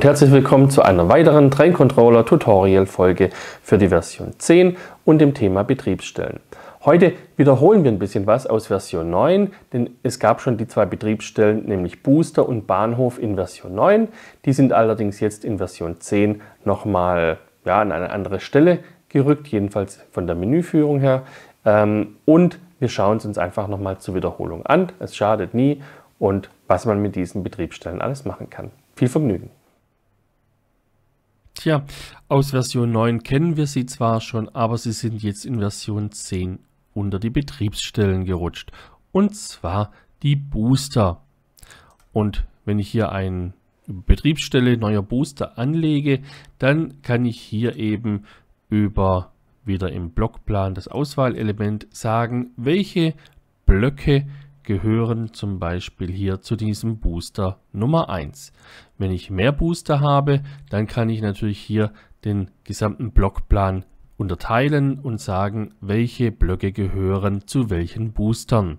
und herzlich willkommen zu einer weiteren Train Controller Tutorial Folge für die Version 10 und dem Thema Betriebsstellen. Heute wiederholen wir ein bisschen was aus Version 9, denn es gab schon die zwei Betriebsstellen, nämlich Booster und Bahnhof in Version 9. Die sind allerdings jetzt in Version 10 nochmal ja, an eine andere Stelle gerückt, jedenfalls von der Menüführung her. Ähm, und wir schauen es uns einfach nochmal zur Wiederholung an. Es schadet nie und was man mit diesen Betriebsstellen alles machen kann. Viel Vergnügen! Tja, aus Version 9 kennen wir sie zwar schon, aber sie sind jetzt in Version 10 unter die Betriebsstellen gerutscht. Und zwar die Booster. Und wenn ich hier eine Betriebsstelle neuer Booster anlege, dann kann ich hier eben über wieder im Blockplan das Auswahlelement sagen, welche Blöcke gehören zum Beispiel hier zu diesem Booster Nummer 1. Wenn ich mehr Booster habe, dann kann ich natürlich hier den gesamten Blockplan unterteilen und sagen, welche Blöcke gehören zu welchen Boostern.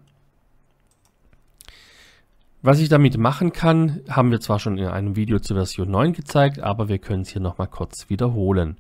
Was ich damit machen kann, haben wir zwar schon in einem Video zur Version 9 gezeigt, aber wir können es hier nochmal kurz wiederholen.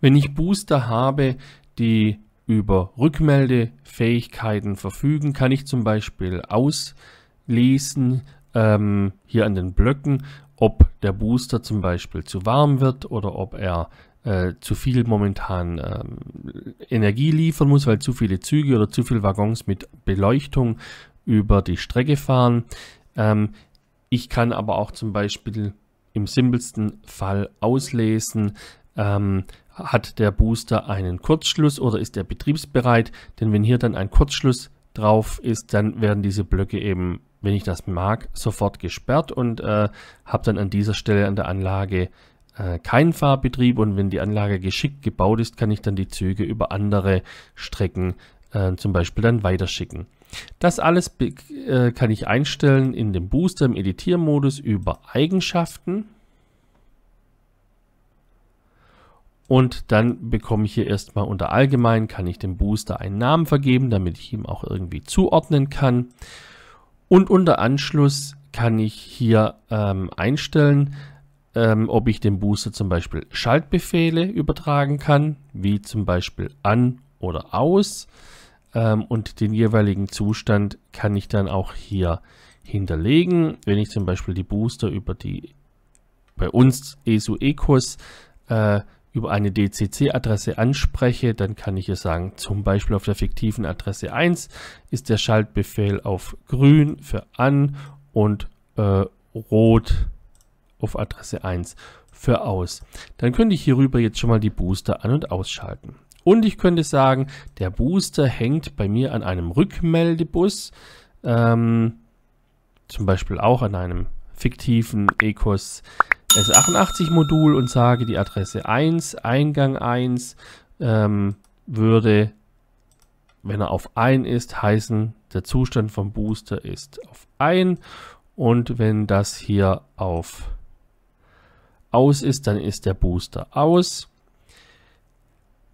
Wenn ich Booster habe, die über Rückmeldefähigkeiten verfügen, kann ich zum Beispiel auslesen, ähm, hier an den Blöcken, ob der Booster zum Beispiel zu warm wird oder ob er äh, zu viel momentan ähm, Energie liefern muss, weil zu viele Züge oder zu viele Waggons mit Beleuchtung über die Strecke fahren. Ähm, ich kann aber auch zum Beispiel im simpelsten Fall auslesen, ähm, hat der Booster einen Kurzschluss oder ist er betriebsbereit. Denn wenn hier dann ein Kurzschluss drauf ist, dann werden diese Blöcke eben, wenn ich das mag, sofort gesperrt und äh, habe dann an dieser Stelle an der Anlage äh, keinen Fahrbetrieb. Und wenn die Anlage geschickt gebaut ist, kann ich dann die Züge über andere Strecken äh, zum Beispiel dann weiterschicken. Das alles äh, kann ich einstellen in dem Booster im Editiermodus über Eigenschaften. Und dann bekomme ich hier erstmal unter Allgemein, kann ich dem Booster einen Namen vergeben, damit ich ihm auch irgendwie zuordnen kann. Und unter Anschluss kann ich hier ähm, einstellen, ähm, ob ich dem Booster zum Beispiel Schaltbefehle übertragen kann, wie zum Beispiel an oder aus. Ähm, und den jeweiligen Zustand kann ich dann auch hier hinterlegen. Wenn ich zum Beispiel die Booster über die bei uns ESU-ECOS e äh, über eine DCC-Adresse anspreche, dann kann ich es sagen, zum Beispiel auf der fiktiven Adresse 1 ist der Schaltbefehl auf grün für an und äh, rot auf Adresse 1 für aus. Dann könnte ich hierüber jetzt schon mal die Booster an- und ausschalten. Und ich könnte sagen, der Booster hängt bei mir an einem Rückmeldebus, ähm, zum Beispiel auch an einem fiktiven ECOS S88-Modul und sage die Adresse 1, Eingang 1, ähm, würde, wenn er auf 1 ist, heißen, der Zustand vom Booster ist auf 1 und wenn das hier auf aus ist, dann ist der Booster aus.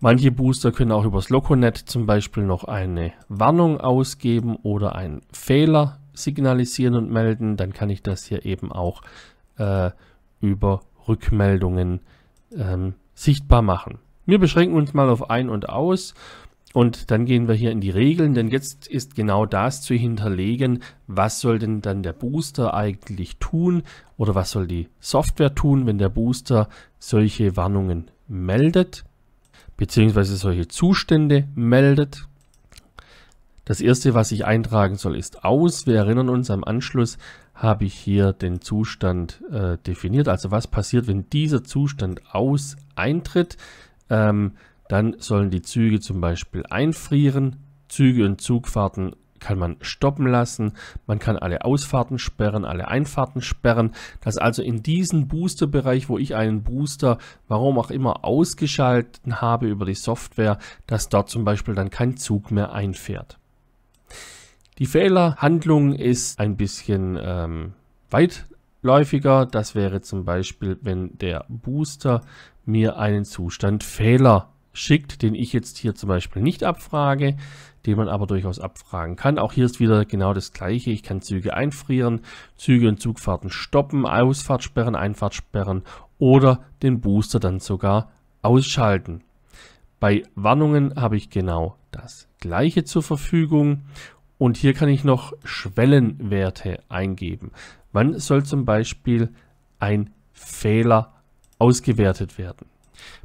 Manche Booster können auch übers Loconet zum Beispiel noch eine Warnung ausgeben oder einen Fehler signalisieren und melden. Dann kann ich das hier eben auch äh, über Rückmeldungen ähm, sichtbar machen. Wir beschränken uns mal auf ein und aus und dann gehen wir hier in die Regeln, denn jetzt ist genau das zu hinterlegen, was soll denn dann der Booster eigentlich tun oder was soll die Software tun, wenn der Booster solche Warnungen meldet, bzw. solche Zustände meldet. Das erste, was ich eintragen soll, ist aus. Wir erinnern uns am Anschluss habe ich hier den Zustand äh, definiert. Also was passiert, wenn dieser Zustand aus eintritt? Ähm, dann sollen die Züge zum Beispiel einfrieren. Züge und Zugfahrten kann man stoppen lassen. Man kann alle Ausfahrten sperren, alle Einfahrten sperren. Das also in diesem Boosterbereich, wo ich einen Booster, warum auch immer, ausgeschalten habe über die Software, dass dort zum Beispiel dann kein Zug mehr einfährt. Die Fehlerhandlung ist ein bisschen ähm, weitläufiger. Das wäre zum Beispiel, wenn der Booster mir einen Zustand Fehler schickt, den ich jetzt hier zum Beispiel nicht abfrage, den man aber durchaus abfragen kann. Auch hier ist wieder genau das gleiche. Ich kann Züge einfrieren, Züge und Zugfahrten stoppen, Ausfahrtsperren, Einfahrtsperren oder den Booster dann sogar ausschalten. Bei Warnungen habe ich genau das gleiche zur Verfügung und hier kann ich noch Schwellenwerte eingeben. Wann soll zum Beispiel ein Fehler ausgewertet werden?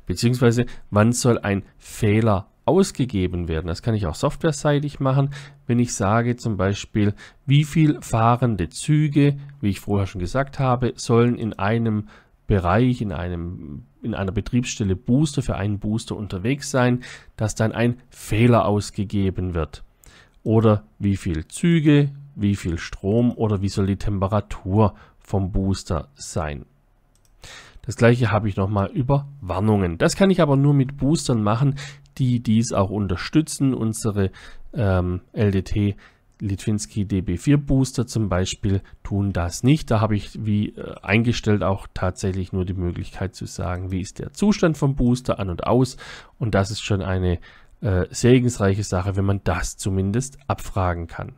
Beziehungsweise wann soll ein Fehler ausgegeben werden? Das kann ich auch softwareseitig machen, wenn ich sage zum Beispiel, wie viel fahrende Züge, wie ich vorher schon gesagt habe, sollen in einem Bereich, in, einem, in einer Betriebsstelle Booster für einen Booster unterwegs sein, dass dann ein Fehler ausgegeben wird oder wie viel Züge, wie viel Strom oder wie soll die Temperatur vom Booster sein. Das gleiche habe ich nochmal über Warnungen. Das kann ich aber nur mit Boostern machen, die dies auch unterstützen. Unsere ähm, LDT Litwinski DB4 Booster zum Beispiel tun das nicht. Da habe ich wie äh, eingestellt auch tatsächlich nur die Möglichkeit zu sagen, wie ist der Zustand vom Booster an und aus. Und das ist schon eine äh, segensreiche Sache, wenn man das zumindest abfragen kann.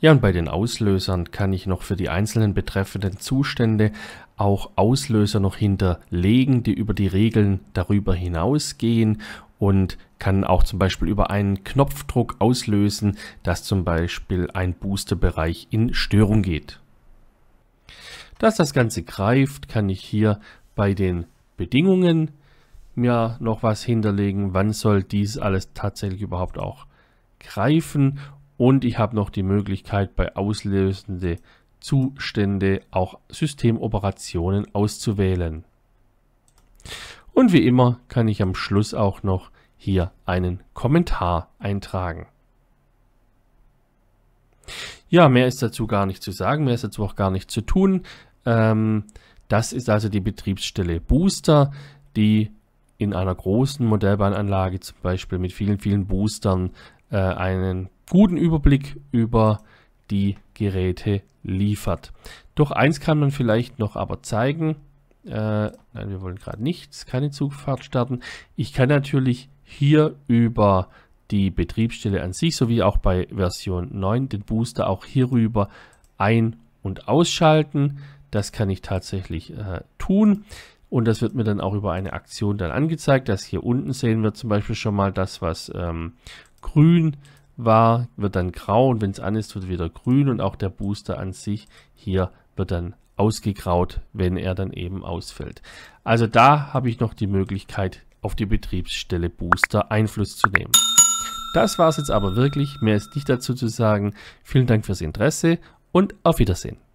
Ja, und bei den Auslösern kann ich noch für die einzelnen betreffenden Zustände auch Auslöser noch hinterlegen, die über die Regeln darüber hinausgehen und kann auch zum Beispiel über einen Knopfdruck auslösen, dass zum Beispiel ein Boosterbereich in Störung geht. Dass das Ganze greift, kann ich hier bei den Bedingungen mir noch was hinterlegen, wann soll dies alles tatsächlich überhaupt auch greifen. Und ich habe noch die Möglichkeit, bei auslösende Zustände auch Systemoperationen auszuwählen. Und wie immer kann ich am Schluss auch noch hier einen Kommentar eintragen. Ja, mehr ist dazu gar nicht zu sagen, mehr ist dazu auch gar nicht zu tun. Ähm, das ist also die Betriebsstelle Booster, die in einer großen Modellbahnanlage, zum Beispiel mit vielen, vielen Boostern, äh, einen guten Überblick über die Geräte liefert. Doch eins kann man vielleicht noch aber zeigen. Äh, nein, wir wollen gerade nichts, keine Zugfahrt starten. Ich kann natürlich hier über die Betriebsstelle an sich, sowie auch bei Version 9, den Booster auch hierüber ein- und ausschalten. Das kann ich tatsächlich äh, tun. Und das wird mir dann auch über eine Aktion dann angezeigt. Das hier unten sehen wir zum Beispiel schon mal das, was ähm, grün war, wird dann grau und wenn es an ist, wird wieder grün und auch der Booster an sich hier wird dann ausgegraut, wenn er dann eben ausfällt. Also da habe ich noch die Möglichkeit, auf die Betriebsstelle Booster Einfluss zu nehmen. Das war es jetzt aber wirklich. Mehr ist nicht dazu zu sagen. Vielen Dank fürs Interesse und auf Wiedersehen.